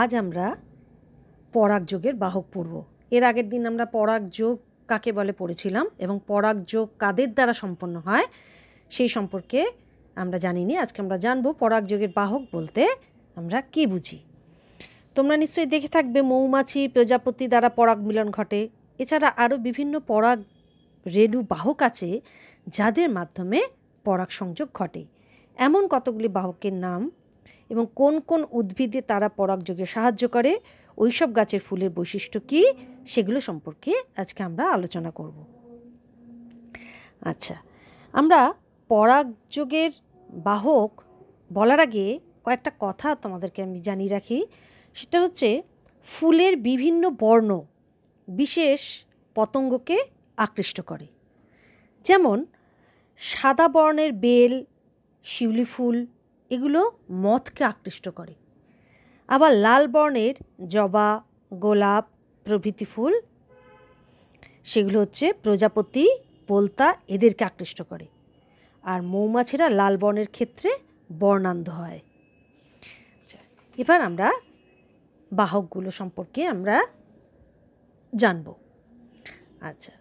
আজ আমরা পরাগ যোগের বাহক পড়ব এর আগের দিন আমরা পরাগ যোগ কাকে বলে পড়েছিলাম এবং পরাগ যোগ কাদের দ্বারা সম্পন্ন হয় সেই সম্পর্কে আমরা জানিনি আজকে আমরা জানব পরাগ যোগের বাহক বলতে আমরা কি বুঝি তোমরা নিশ্চয়ই দেখে থাকবে মৌমাছি প্রজাপতি দ্বারা পরাগ মিলন ঘটে এছাড়া আরও বিভিন্ন পরাগ রেণু বাহক আছে যাদের মাধ্যমে পরাগ সংযোগ ঘটে এমন কতগুলি বাহকের নাম এবং কোন কোন উদ্ভিদে তারা পরাগযোগে সাহায্য করে ওই সব গাছের ফুলের বৈশিষ্ট্য কী সেগুলো সম্পর্কে আজকে আমরা আলোচনা করব আচ্ছা আমরা পরাগযোগের বাহক বলার আগে কয়েকটা কথা তোমাদেরকে আমি জানিয়ে রাখি সেটা হচ্ছে ফুলের বিভিন্ন বর্ণ বিশেষ পতঙ্গকে আকৃষ্ট করে যেমন সাদা বর্ণের বেল শিউলি ফুল এগুলো মথকে আকৃষ্ট করে আবার লাল বর্ণের জবা গোলাপ প্রভৃতি ফুল সেগুলো হচ্ছে প্রজাপতি পোলতা এদেরকে আকৃষ্ট করে আর মৌমাছিরা লাল বর্ণের ক্ষেত্রে বর্ণান্ধ হয় আচ্ছা, এবার আমরা বাহকগুলো সম্পর্কে আমরা জানব আচ্ছা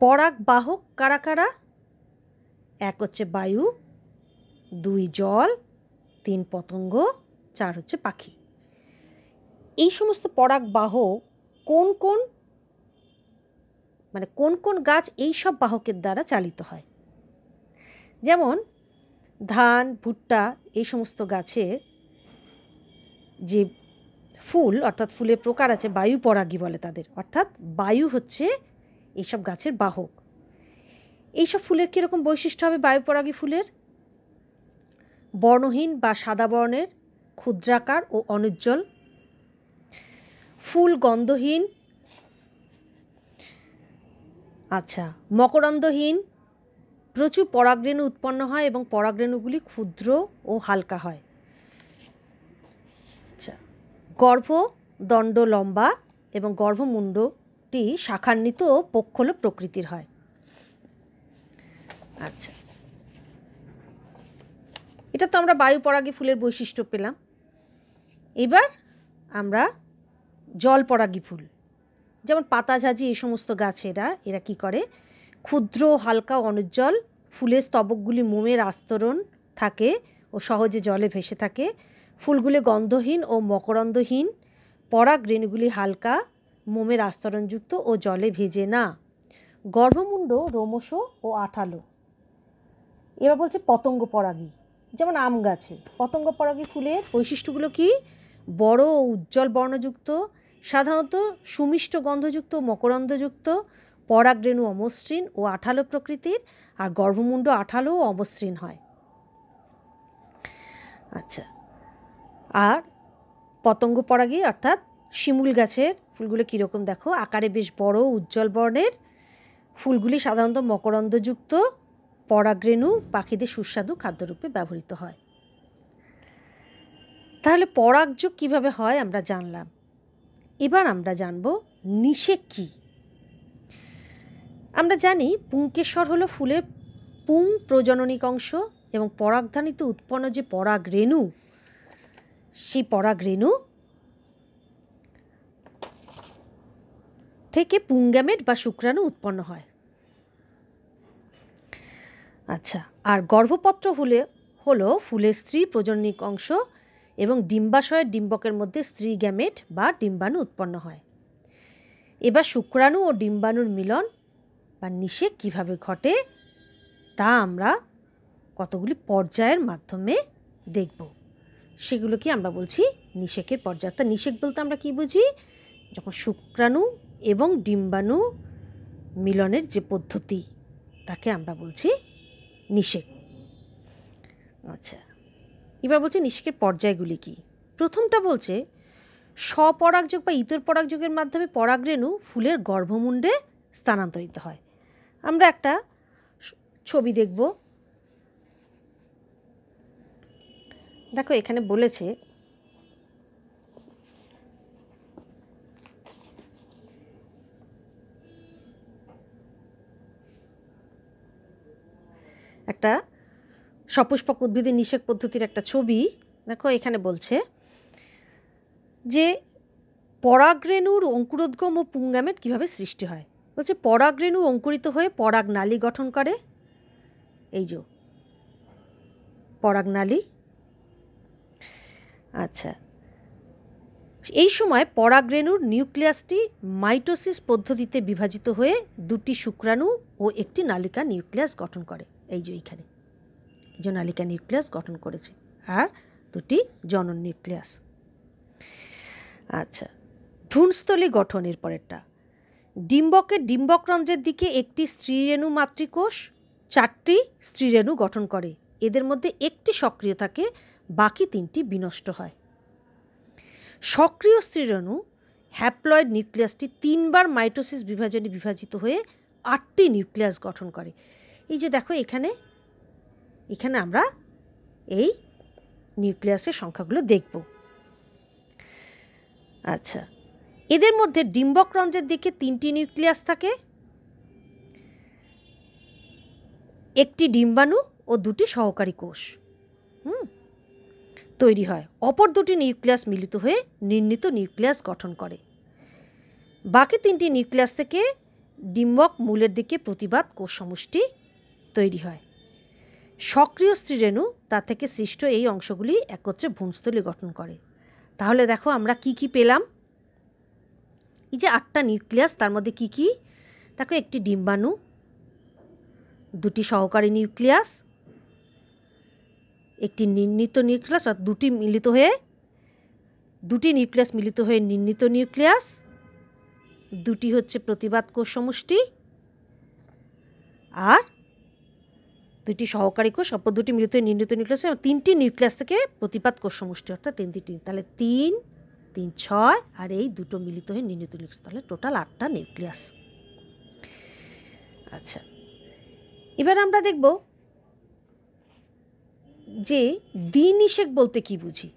পরাগ বাহক কারা কারা এক হচ্ছে বায়ু দুই জল তিন পতঙ্গ চার হচ্ছে পাখি এই সমস্ত পরাগ বাহক কোন কোন মানে কোন কোন গাছ এই সব বাহকের দ্বারা চালিত হয় যেমন ধান ভুট্টা এই সমস্ত গাছের যে ফুল অর্থাৎ ফুলের প্রকার আছে বায়ু পরাগী বলে তাদের অর্থাৎ বায়ু হচ্ছে এইসব গাছের বাহক এইসব ফুলের কীরকম বৈশিষ্ট্য হবে বায়ু পরাগী ফুলের বর্ণহীন বা সাদা বর্ণের ক্ষুদ্রাকার ও অনুজ্জ্বল ফুল গন্ধহীন আচ্ছা মকরন্দহীন প্রচুর পরাগরেণু উৎপন্ন হয় এবং পরাগরেণুগুলি ক্ষুদ্র ও হালকা হয় আচ্ছা গর্ভদণ্ড লম্বা এবং গর্ভমুণ্ডটি শাখান্বিত ও পক্ষল প্রকৃতির হয় আচ্ছা এটা তো আমরা বায়ু পরাগী ফুলের বৈশিষ্ট্য পেলাম এবার আমরা জল পরাগি ফুল যেমন পাতা ঝাঁজি এই সমস্ত গাছেরা এরা কি করে ক্ষুদ্র হালকা অনুজ্জ্বল ফুলের স্তবকগুলি মোমের আস্তরণ থাকে ও সহজে জলে ভেসে থাকে ফুলগুলি গন্ধহীন ও মকরন্দহীন পরাগ রেণুগুলি হালকা মোমের আস্তরণযুক্ত ও জলে ভেজে না গর্ভমুণ্ড রোমশ ও আঠালো এবার বলছে পতঙ্গ পরাগী যেমন আম গাছে পতঙ্গ পরাগী ফুলের বৈশিষ্ট্যগুলো কি বড় উজ্জ্বল বর্ণযুক্ত সাধারণত সুমিষ্ট গন্ধযুক্ত মকরন্দযুক্ত পরাগরেণু অমসৃণ ও আঠালো প্রকৃতির আর গর্ভমুণ্ড আঠালো ও অমসৃণ হয় আচ্ছা আর পতঙ্গ পরাগী অর্থাৎ শিমুল গাছের ফুলগুলো কীরকম দেখো আকারে বেশ বড় উজ্জ্বল বর্ণের ফুলগুলি সাধারণত মকরন্ধযুক্ত পরাগ্রেণু পাখিদের সুস্বাদু খাদ্যরূপে ব্যবহৃত হয় তাহলে পরাগযোগ কীভাবে হয় আমরা জানলাম এবার আমরা জানব নিষেক কী আমরা জানি পুঙ্কেশ্বর হলো ফুলের পুং প্রজননিক অংশ এবং পরাগধানীতে উৎপন্ন যে পরাগ রেণু সেই পরাগ রেণু থেকে পুঙ্গামেট বা শুক্রাণু উৎপন্ন হয় আচ্ছা আর গর্ভপত্র হলে হলো ফুলের স্ত্রী প্রজনিক অংশ এবং ডিম্বাশয়ের ডিম্বকের মধ্যে স্ত্রী গ্যামেট বা ডিম্বাণু উৎপন্ন হয় এবার শুক্রাণু ও ডিম্বাণুর মিলন বা নিষেক কিভাবে ঘটে তা আমরা কতগুলি পর্যায়ের মাধ্যমে দেখব সেগুলোকে আমরা বলছি নিষেকের পর্যায় তা নিষেক বলতে আমরা কি বুঝি যখন শুক্রাণু এবং ডিম্বাণু মিলনের যে পদ্ধতি তাকে আমরা বলছি নিষেক আচ্ছা এবার বলছে নিষেকের পর্যায়গুলি কি প্রথমটা বলছে স্বপরাগযোগ বা ইতর পরাগযোগের মাধ্যমে পরাগরেণু ফুলের গর্ভমুণ্ডে স্থানান্তরিত হয় আমরা একটা ছবি দেখব দেখো এখানে বলেছে একটা সপুষ্পক উদ্ভিদের নিষেক পদ্ধতির একটা ছবি দেখো এখানে বলছে যে পরাগরেণুর অঙ্কুরোদ্গম ও পুঙ্গামেট কিভাবে সৃষ্টি হয় বলছে পরাগ্রেণু অঙ্কুরিত হয়ে পরাগ নালী গঠন করে এই যে পরাগ নালী আচ্ছা এই সময় পরাগ্রেণুর নিউক্লিয়াসটি মাইটোসিস পদ্ধতিতে বিভাজিত হয়ে দুটি শুক্রাণু ও একটি নালিকা নিউক্লিয়াস গঠন করে এই যে এইখানে জোনালিকা নিউক্লিয়াস গঠন করেছে আর দুটি জনন নিউক্লিয়াস আচ্ছা ভ্রূণস্থলী গঠনের পরেরটা ডিম্বকের ডিম্বকরন্ধ্রের দিকে একটি স্ত্রীরেণু মাতৃকোষ চারটি স্ত্রীরেণু গঠন করে এদের মধ্যে একটি সক্রিয় থাকে বাকি তিনটি বিনষ্ট হয় সক্রিয় স্ত্রীরেণু হ্যাপ্লয়েড নিউক্লিয়াসটি তিনবার মাইটোসিস বিভাজনে বিভাজিত হয়ে আটটি নিউক্লিয়াস গঠন করে এই যে দেখো এখানে এখানে আমরা এই নিউক্লিয়াসের সংখ্যাগুলো দেখব আচ্ছা এদের মধ্যে রঞ্জের দিকে তিনটি নিউক্লিয়াস থাকে একটি ডিম্বাণু ও দুটি সহকারী কোষ হুম তৈরি হয় অপর দুটি নিউক্লিয়াস মিলিত হয়ে নির্ণীত নিউক্লিয়াস গঠন করে বাকি তিনটি নিউক্লিয়াস থেকে ডিম্বক মূলের দিকে প্রতিবাদ কোষ সমষ্টি তৈরি হয় সক্রিয় স্ত্রীরেণু তা থেকে সৃষ্ট এই অংশগুলি একত্রে ভ্রূণস্থলী গঠন করে তাহলে দেখো আমরা কি কি পেলাম এই যে আটটা নিউক্লিয়াস তার মধ্যে কি কি দেখো একটি ডিম্বাণু দুটি সহকারী নিউক্লিয়াস একটি নির্ণীত নিউক্লিয়াস আর দুটি মিলিত হয়ে দুটি নিউক্লিয়াস মিলিত হয়ে নির্ণীত নিউক্লিয়াস দুটি হচ্ছে প্রতিবাদ কোষ সমষ্টি আর দুইটি সহকারী কোষ অপর দুটি মিলিত নির্ণীত নিউক্লিয়াস এবং তিনটি নিউক্লিয়াস থেকে প্রতিপাত কোষ সমষ্টি অর্থাৎ তিন তিন তাহলে তিন তিন ছয় আর এই দুটো মিলিত হয়ে নির্ণীত নিউক্লিয়াস তাহলে টোটাল আটটা নিউক্লিয়াস আচ্ছা এবার আমরা দেখব যে দ্বিনিষেক বলতে কি বুঝি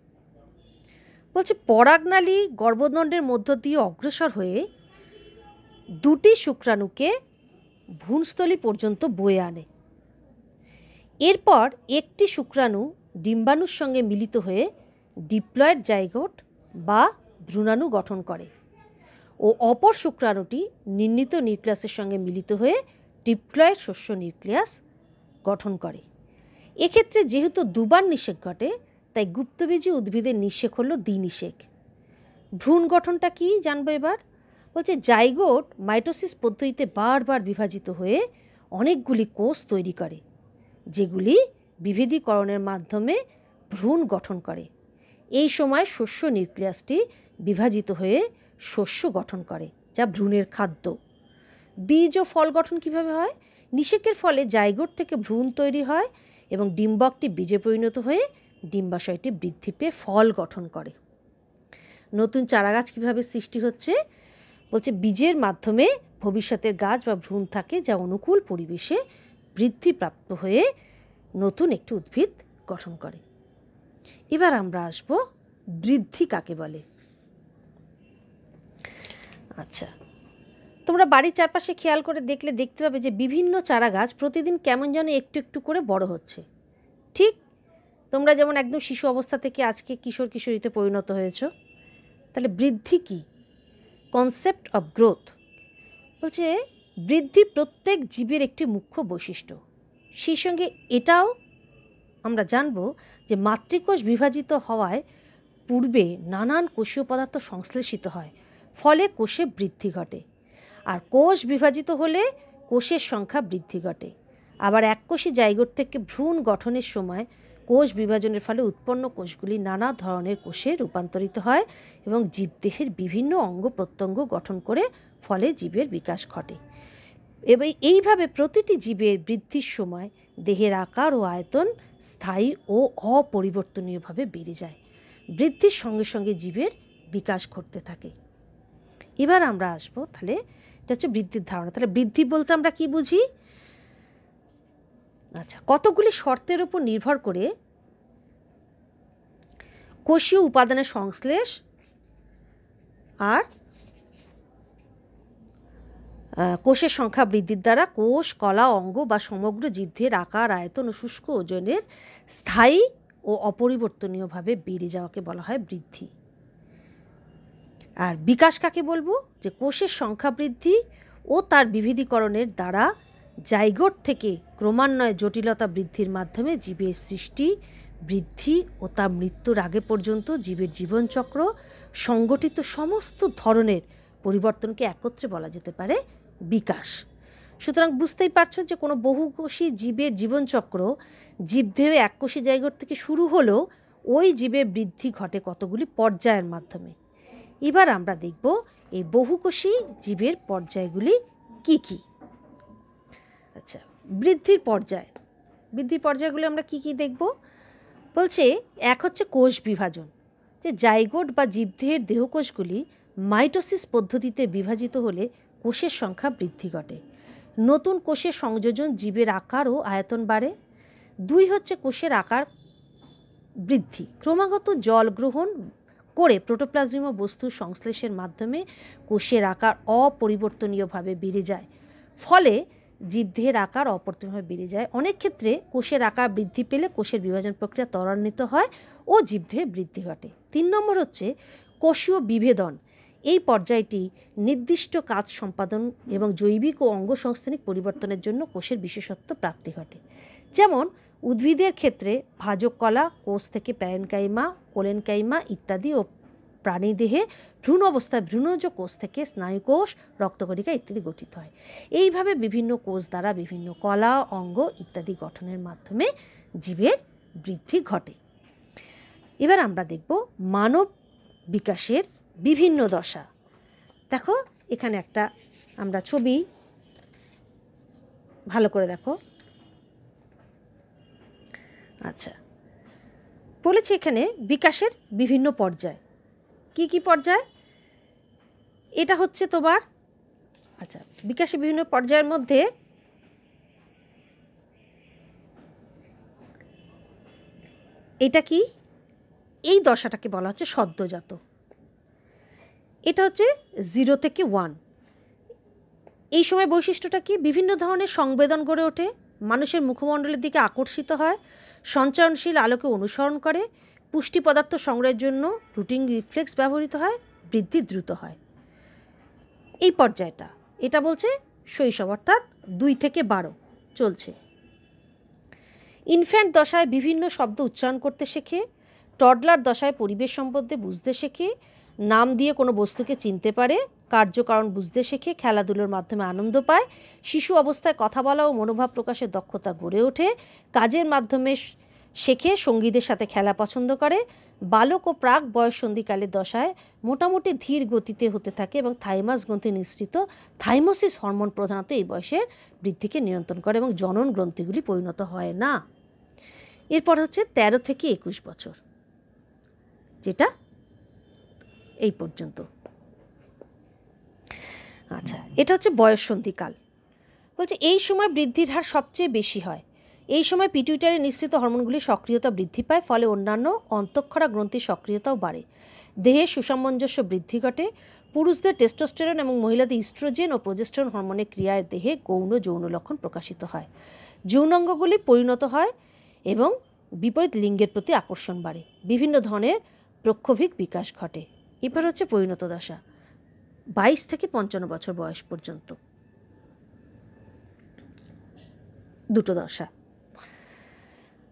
বলছে পরাগনালী গর্ভদণ্ডের মধ্য দিয়ে অগ্রসর হয়ে দুটি শুক্রাণুকে ভ্রূণস্থলী পর্যন্ত বয়ে আনে এরপর একটি শুক্রাণু ডিম্বাণুর সঙ্গে মিলিত হয়ে ডিপ্লয়েড জাইগোট বা ভ্রূণাণু গঠন করে ও অপর শুক্রাণুটি নির্ণীত নিউক্লিয়াসের সঙ্গে মিলিত হয়ে ডিপ্লয়েড শস্য নিউক্লিয়াস গঠন করে এক্ষেত্রে যেহেতু দুবার নিষেক ঘটে তাই গুপ্তবীজী উদ্ভিদের নিষেক হলো দ্বিনিষেক ভ্রূণ গঠনটা কি জানবো এবার বলছে জাইগোট মাইটোসিস পদ্ধতিতে বারবার বিভাজিত হয়ে অনেকগুলি কোষ তৈরি করে যেগুলি বিভেদীকরণের মাধ্যমে ভ্রূণ গঠন করে এই সময় শস্য নিউক্লিয়াসটি বিভাজিত হয়ে শস্য গঠন করে যা ভ্রূণের খাদ্য বীজ ও ফল গঠন কিভাবে হয় নিষেকের ফলে জায়গোট থেকে ভ্রূণ তৈরি হয় এবং ডিম্বকটি বীজে পরিণত হয়ে ডিম্বাশয়টি বৃদ্ধি পেয়ে ফল গঠন করে নতুন চারাগাছ কিভাবে সৃষ্টি হচ্ছে বলছে বীজের মাধ্যমে ভবিষ্যতের গাছ বা ভ্রূণ থাকে যা অনুকূল পরিবেশে বৃদ্ধিপ্রাপ্ত হয়ে নতুন একটি উদ্ভিদ গঠন করে এবার আমরা আসব বৃদ্ধি কাকে বলে আচ্ছা তোমরা বাড়ির চারপাশে খেয়াল করে দেখলে দেখতে পাবে যে বিভিন্ন চারা গাছ প্রতিদিন কেমন যেন একটু একটু করে বড় হচ্ছে ঠিক তোমরা যেমন একদম শিশু অবস্থা থেকে আজকে কিশোর কিশোরীতে পরিণত হয়েছ তাহলে বৃদ্ধি কি কনসেপ্ট অফ গ্রোথ বলছে বৃদ্ধি প্রত্যেক জীবের একটি মুখ্য বৈশিষ্ট্য সেই সঙ্গে এটাও আমরা জানব যে মাতৃকোষ বিভাজিত হওয়ায় পূর্বে নানান কোষীয় পদার্থ সংশ্লেষিত হয় ফলে কোষে বৃদ্ধি ঘটে আর কোষ বিভাজিত হলে কোষের সংখ্যা বৃদ্ধি ঘটে আবার এককোষী জায়গোর থেকে ভ্রূণ গঠনের সময় কোষ বিভাজনের ফলে উৎপন্ন কোষগুলি নানা ধরনের কোষে রূপান্তরিত হয় এবং জীবদেহের বিভিন্ন অঙ্গ প্রত্যঙ্গ গঠন করে ফলে জীবের বিকাশ ঘটে এবং এইভাবে প্রতিটি জীবের বৃদ্ধির সময় দেহের আকার ও আয়তন স্থায়ী ও অপরিবর্তনীয়ভাবে বেড়ে যায় বৃদ্ধির সঙ্গে সঙ্গে জীবের বিকাশ ঘটতে থাকে এবার আমরা আসবো তাহলে এটা হচ্ছে বৃদ্ধির ধারণা তাহলে বৃদ্ধি বলতে আমরা কি বুঝি আচ্ছা কতগুলি শর্তের উপর নির্ভর করে কোষীয় উপাদানের সংশ্লেষ আর কোষের সংখ্যা বৃদ্ধির দ্বারা কোষ কলা অঙ্গ বা সমগ্র জীবদের আকার আয়তন ও শুষ্ক ওজনের স্থায়ী ও অপরিবর্তনীয়ভাবে বেড়ে যাওয়াকে বলা হয় বৃদ্ধি আর বিকাশ কাকে বলবো যে কোষের সংখ্যা বৃদ্ধি ও তার বিবিধীকরণের দ্বারা জাইগোট থেকে ক্রমান্বয়ে জটিলতা বৃদ্ধির মাধ্যমে জীবের সৃষ্টি বৃদ্ধি ও তার মৃত্যুর আগে পর্যন্ত জীবের জীবনচক্র সংগঠিত সমস্ত ধরনের পরিবর্তনকে একত্রে বলা যেতে পারে বিকাশ সুতরাং বুঝতেই পারছো যে কোনো বহুকোষী জীবের জীবনচক্র জীবদেহে এককোষী জায়গা থেকে শুরু হলেও ওই জীবের বৃদ্ধি ঘটে কতগুলি পর্যায়ের মাধ্যমে এবার আমরা দেখব এই বহুকোষী জীবের পর্যায়গুলি কি কি আচ্ছা বৃদ্ধির পর্যায় বৃদ্ধির পর্যায়গুলি আমরা কি কি দেখব বলছে এক হচ্ছে কোষ বিভাজন যে জায়গোট বা জীবদেহের দেহকোষগুলি মাইটোসিস পদ্ধতিতে বিভাজিত হলে কোষের সংখ্যা বৃদ্ধি ঘটে নতুন কোষের সংযোজন জীবের আকার ও আয়তন বাড়ে দুই হচ্ছে কোষের আকার বৃদ্ধি ক্রমাগত জল গ্রহণ করে প্রোটোপ্লাজমীয় বস্তু সংশ্লেষের মাধ্যমে কোষের আকার অপরিবর্তনীয়ভাবে বেড়ে যায় ফলে জীবদেহের আকার অপরিবর্তনীয়ভাবে বেড়ে যায় অনেক ক্ষেত্রে কোষের আকার বৃদ্ধি পেলে কোষের বিভাজন প্রক্রিয়া ত্বরান্বিত হয় ও জীবদেহে বৃদ্ধি ঘটে তিন নম্বর হচ্ছে কোষীয় বিভেদন এই পর্যায়টি নির্দিষ্ট কাজ সম্পাদন এবং জৈবিক ও অঙ্গসংস্থানিক পরিবর্তনের জন্য কোষের বিশেষত্ব প্রাপ্তি ঘটে যেমন উদ্ভিদের ক্ষেত্রে ভাজক কলা কোষ থেকে প্যারেনকাইমা কোলেনকাইমা ইত্যাদি ও প্রাণীদেহে ভ্রূণ অবস্থায় ভ্রূণজ কোষ থেকে স্নায়ুকোষ রক্তকণিকা ইত্যাদি গঠিত হয় এইভাবে বিভিন্ন কোষ দ্বারা বিভিন্ন কলা অঙ্গ ইত্যাদি গঠনের মাধ্যমে জীবের বৃদ্ধি ঘটে এবার আমরা দেখব মানব বিকাশের বিভিন্ন দশা দেখো এখানে একটা আমরা ছবি ভালো করে দেখো আচ্ছা বলেছি এখানে বিকাশের বিভিন্ন পর্যায় কি কি পর্যায় এটা হচ্ছে তোমার আচ্ছা বিকাশের বিভিন্ন পর্যায়ের মধ্যে এটা কি এই দশাটাকে বলা হচ্ছে সদ্যজাত এটা হচ্ছে জিরো থেকে ওয়ান এই সময় বৈশিষ্ট্যটা কি বিভিন্ন ধরনের সংবেদন গড়ে ওঠে মানুষের মুখমণ্ডলের দিকে আকর্ষিত হয় সঞ্চারণশীল আলোকে অনুসরণ করে পুষ্টি পদার্থ সংগ্রহের জন্য রুটিন রিফ্লেক্স ব্যবহৃত হয় বৃদ্ধি দ্রুত হয় এই পর্যায়টা এটা বলছে শৈশব অর্থাৎ দুই থেকে বারো চলছে ইনফ্যান্ট দশায় বিভিন্ন শব্দ উচ্চারণ করতে শেখে টডলার দশায় পরিবেশ সম্বন্ধে বুঝতে শেখে নাম দিয়ে কোনো বস্তুকে চিনতে পারে কার্যকারণ বুঝতে শেখে খেলাধুলোর মাধ্যমে আনন্দ পায় শিশু অবস্থায় কথা বলা ও মনোভাব প্রকাশের দক্ষতা গড়ে ওঠে কাজের মাধ্যমে শেখে সঙ্গীদের সাথে খেলা পছন্দ করে বালক ও প্রাক সন্ধিকালের দশায় মোটামুটি ধীর গতিতে হতে থাকে এবং থাইমাস গ্রন্থি নিঃসৃত থাইমোসিস হরমোন প্রধানত এই বয়সের বৃদ্ধিকে নিয়ন্ত্রণ করে এবং জনন গ্রন্থিগুলি পরিণত হয় না এরপর হচ্ছে ১৩ থেকে একুশ বছর যেটা এই পর্যন্ত আচ্ছা এটা হচ্ছে বয়ঃসন্ধিকাল বলছে এই সময় বৃদ্ধির হার সবচেয়ে বেশি হয় এই সময় পিটুইটারি নিঃসৃত হরমোনগুলি সক্রিয়তা বৃদ্ধি পায় ফলে অন্যান্য অন্তঃক্ষরা গ্রন্থির সক্রিয়তাও বাড়ে দেহে সুসামঞ্জস্য বৃদ্ধি ঘটে পুরুষদের টেস্টোস্টেরন এবং মহিলাদের ইস্ট্রোজেন ও প্রোজেস্টেরন হরমোনের ক্রিয়ার দেহে গৌণ যৌন লক্ষণ প্রকাশিত হয় যৌনাঙ্গগুলি পরিণত হয় এবং বিপরীত লিঙ্গের প্রতি আকর্ষণ বাড়ে বিভিন্ন ধরনের প্রক্ষোভিক বিকাশ ঘটে এবার হচ্ছে পরিণত দশা বাইশ থেকে পঞ্চান্ন বছর বয়স পর্যন্ত দুটো দশা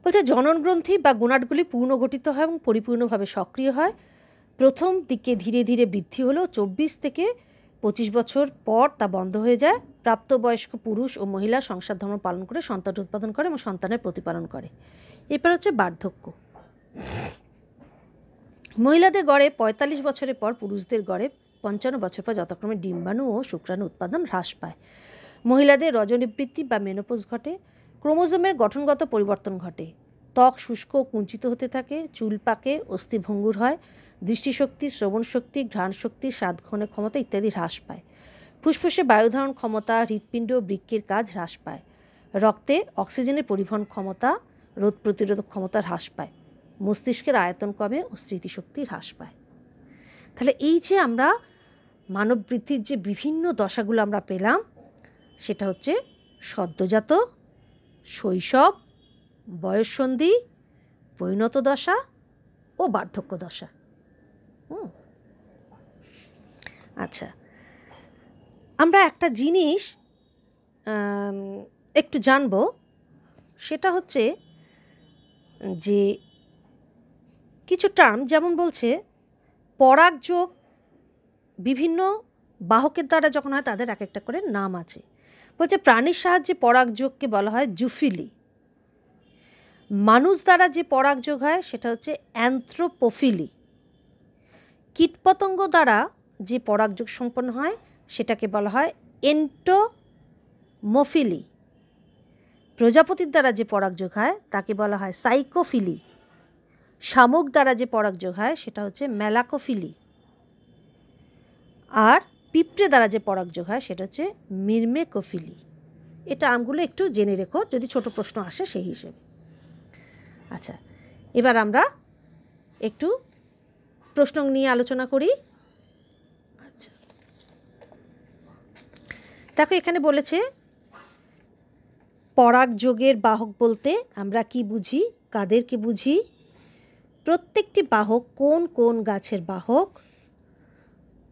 বলছে জননগ্রন্থি বা গোনাটগুলি পূর্ণগঠিত হয় এবং পরিপূর্ণভাবে সক্রিয় হয় প্রথম দিকে ধীরে ধীরে বৃদ্ধি হলেও চব্বিশ থেকে পঁচিশ বছর পর তা বন্ধ হয়ে যায় প্রাপ্তবয়স্ক পুরুষ ও মহিলা সংসার ধর্ম পালন করে সন্তান উৎপাদন করে এবং সন্তানের প্রতিপালন করে এরপর হচ্ছে বার্ধক্য মহিলাদের গড়ে ৪৫ বছরের পর পুরুষদের গড়ে পঞ্চান্ন বছর পর যথাক্রমে ডিম্বাণু ও শুক্রাণু উৎপাদন হ্রাস পায় মহিলাদের রজনীবৃত্তি বা মেনোপোজ ঘটে ক্রোমোজোমের গঠনগত পরিবর্তন ঘটে ত্বক শুষ্ক কুঞ্চিত হতে থাকে চুল পাকে অস্থিভঙ্গুর হয় দৃষ্টিশক্তি শ্রবণ শক্তি ঘ্রাণ শক্তি স্বাদ ক্ষমতা ইত্যাদি হ্রাস পায় ফুসফুসে বায়ুধারণ ক্ষমতা হৃৎপিণ্ড ও কাজ হ্রাস পায় রক্তে অক্সিজেনের পরিবহন ক্ষমতা রোগ প্রতিরোধক ক্ষমতা হ্রাস পায় মস্তিষ্কের আয়তন কমে ও স্মৃতিশক্তি হ্রাস পায় তাহলে এই যে আমরা মানব বৃদ্ধির যে বিভিন্ন দশাগুলো আমরা পেলাম সেটা হচ্ছে সদ্যজাত শৈশব বয়ঃসন্ধি পরিণত দশা ও বার্ধক্য দশা আচ্ছা আমরা একটা জিনিস একটু জানব সেটা হচ্ছে যে কিছু টার্ম যেমন বলছে পরাগ যোগ বিভিন্ন বাহকের দ্বারা যখন হয় তাদের এক একটা করে নাম আছে বলছে প্রাণীর সাহায্যে পরাগযোগকে বলা হয় জুফিলি মানুষ দ্বারা যে পরাগ যোগ হয় সেটা হচ্ছে অ্যান্থ্রোপোফিলি কীটপতঙ্গ দ্বারা যে পরাগযোগ সম্পন্ন হয় সেটাকে বলা হয় এন্টোমোফিলি প্রজাপতির দ্বারা যে পরাগযোগ হয় তাকে বলা হয় সাইকোফিলি শামুক দ্বারা যে পরাগযোগ হয় সেটা হচ্ছে ম্যালাকোফিলি আর পিঁপড়ে দ্বারা যে পরাগযোগ হয় সেটা হচ্ছে মির্মেকোফিলি এটা আমগুলো একটু জেনে রেখো যদি ছোট প্রশ্ন আসে সেই হিসেবে আচ্ছা এবার আমরা একটু প্রশ্ন নিয়ে আলোচনা করি আচ্ছা দেখো এখানে বলেছে পরাগযোগের বাহক বলতে আমরা কি বুঝি কাদেরকে বুঝি প্রত্যেকটি বাহক কোন কোন গাছের বাহক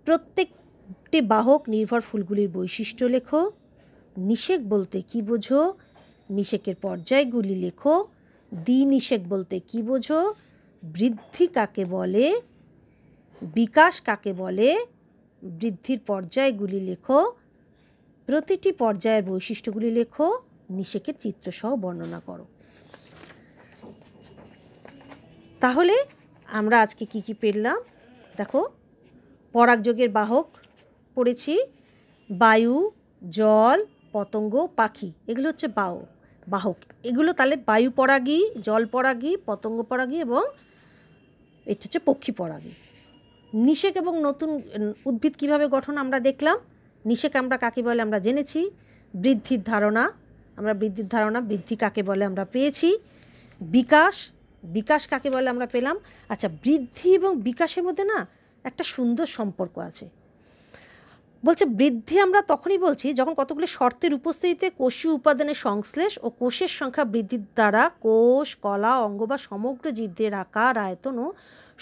প্রত্যেকটি বাহক নির্ভর ফুলগুলির বৈশিষ্ট্য লেখো নিষেক বলতে কি বোঝো নিষেকের পর্যায়গুলি লেখো দ্বিনিষেক বলতে কি বোঝো বৃদ্ধি কাকে বলে বিকাশ কাকে বলে বৃদ্ধির পর্যায়গুলি লেখো প্রতিটি পর্যায়ের বৈশিষ্ট্যগুলি লেখো নিষেকের চিত্রসহ বর্ণনা করো তাহলে আমরা আজকে কি কি পেলাম দেখো পরাগযোগের বাহক পড়েছি বায়ু জল পতঙ্গ পাখি এগুলো হচ্ছে বাহ বাহক এগুলো তাহলে বায়ু পরাগী জল পরাগী পতঙ্গ পরাগী এবং এটা হচ্ছে পক্ষী পরাগী নিষেক এবং নতুন উদ্ভিদ কিভাবে গঠন আমরা দেখলাম নিষেক আমরা কাকে বলে আমরা জেনেছি বৃদ্ধির ধারণা আমরা বৃদ্ধির ধারণা বৃদ্ধি কাকে বলে আমরা পেয়েছি বিকাশ বিকাশ কাকে বলে আমরা পেলাম আচ্ছা বৃদ্ধি এবং বিকাশের মধ্যে না একটা সুন্দর সম্পর্ক আছে বলছে বৃদ্ধি আমরা তখনই বলছি যখন কতগুলি শর্তের উপস্থিতিতে কোষীয় উপাদানের সংশ্লেষ ও কোষের সংখ্যা বৃদ্ধির দ্বারা কোষ কলা অঙ্গ বা সমগ্র জীবদের আকার আয়তন ও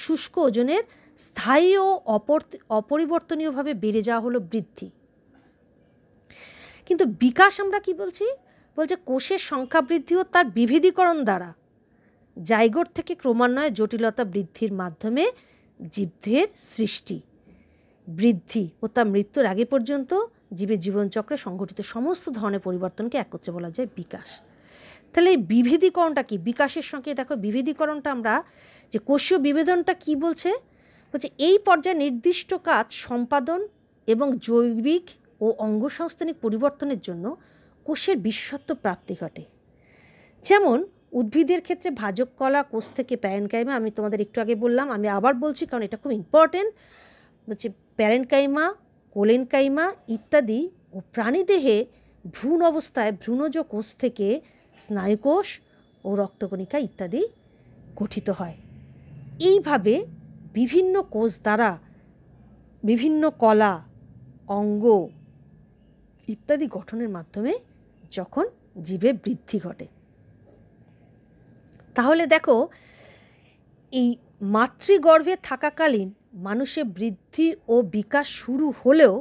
শুষ্ক ওজনের স্থায়ী ও অপরিবর্তনীয়ভাবে বেড়ে যাওয়া হলো বৃদ্ধি কিন্তু বিকাশ আমরা কি বলছি বলছে কোষের সংখ্যা বৃদ্ধি ও তার বিভেদীকরণ দ্বারা জাইগোট থেকে ক্রমান্বয়ে জটিলতা বৃদ্ধির মাধ্যমে জীবদের সৃষ্টি বৃদ্ধি ও তা মৃত্যুর আগে পর্যন্ত জীবের জীবনচক্রে সংঘটিত সমস্ত ধরনের পরিবর্তনকে একত্রে বলা যায় বিকাশ তাহলে এই বিভেদীকরণটা কী বিকাশের সঙ্গে দেখো বিভেদীকরণটা আমরা যে কোষীয় বিভেদনটা কি বলছে বলছে এই পর্যায়ে নির্দিষ্ট কাজ সম্পাদন এবং জৈবিক ও অঙ্গসংস্থানিক পরিবর্তনের জন্য কোষের বিশেষত্ব প্রাপ্তি ঘটে যেমন উদ্ভিদের ক্ষেত্রে ভাজক কলা কোষ থেকে প্যারেনকাইমা আমি তোমাদের একটু আগে বললাম আমি আবার বলছি কারণ এটা খুব ইম্পর্টেন্ট হচ্ছে প্যারেনকাইমা কোলেনকাইমা ইত্যাদি ও প্রাণীদেহে ভ্রূণ অবস্থায় ভ্রূণজ কোষ থেকে স্নায়ুকোষ ও রক্তকণিকা ইত্যাদি গঠিত হয় এইভাবে বিভিন্ন কোষ দ্বারা বিভিন্ন কলা অঙ্গ ইত্যাদি গঠনের মাধ্যমে যখন জীবে বৃদ্ধি ঘটে তাহলে দেখো এই মাতৃগর্ভে থাকাকালীন মানুষের বৃদ্ধি ও বিকাশ শুরু হলেও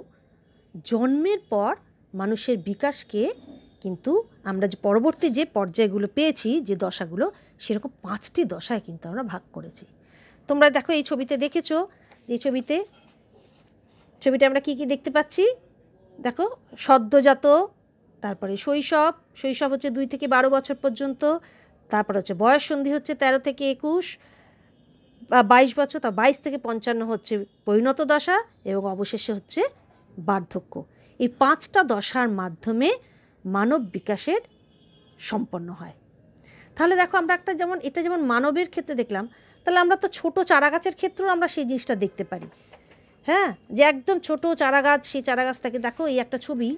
জন্মের পর মানুষের বিকাশকে কিন্তু আমরা যে পরবর্তী যে পর্যায়গুলো পেয়েছি যে দশাগুলো সেরকম পাঁচটি দশায় কিন্তু আমরা ভাগ করেছি তোমরা দেখো এই ছবিতে দেখেছ যে ছবিতে ছবিটা আমরা কি কি দেখতে পাচ্ছি দেখো সদ্যজাত তারপরে শৈশব শৈশব হচ্ছে দুই থেকে বারো বছর পর্যন্ত তারপর হচ্ছে বয়স সন্ধি হচ্ছে ১৩ থেকে একুশ বা বাইশ বছর তা বাইশ থেকে পঞ্চান্ন হচ্ছে পরিণত দশা এবং অবশেষে হচ্ছে বার্ধক্য এই পাঁচটা দশার মাধ্যমে মানব বিকাশের সম্পন্ন হয় তাহলে দেখো আমরা একটা যেমন এটা যেমন মানবের ক্ষেত্রে দেখলাম তাহলে আমরা তো ছোটো চারা গাছের ক্ষেত্রেও আমরা সেই জিনিসটা দেখতে পারি হ্যাঁ যে একদম ছোট চারা গাছ সেই চারা গাছটাকে দেখো এই একটা ছবি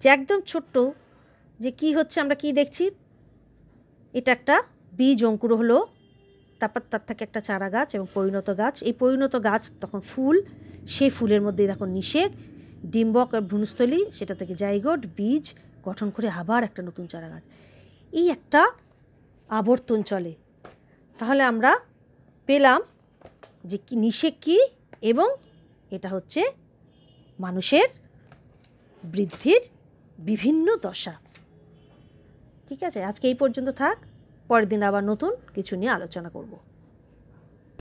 যে একদম ছোট্ট যে কি হচ্ছে আমরা কি দেখছি এটা একটা বীজ অঙ্কুর হলো তারপর তার থেকে একটা চারা গাছ এবং পরিণত গাছ এই পরিণত গাছ তখন ফুল সেই ফুলের মধ্যে তখন নিষেক ডিম্বক আর ভ্রূণস্থলী সেটা থেকে জায়গট বীজ গঠন করে আবার একটা নতুন চারা গাছ এই একটা আবর্তন চলে তাহলে আমরা পেলাম যে কি নিষেক কী এবং এটা হচ্ছে মানুষের বৃদ্ধির বিভিন্ন দশা ঠিক আছে আজকে এই পর্যন্ত থাক পরের দিন আবার নতুন কিছু নিয়ে আলোচনা করবো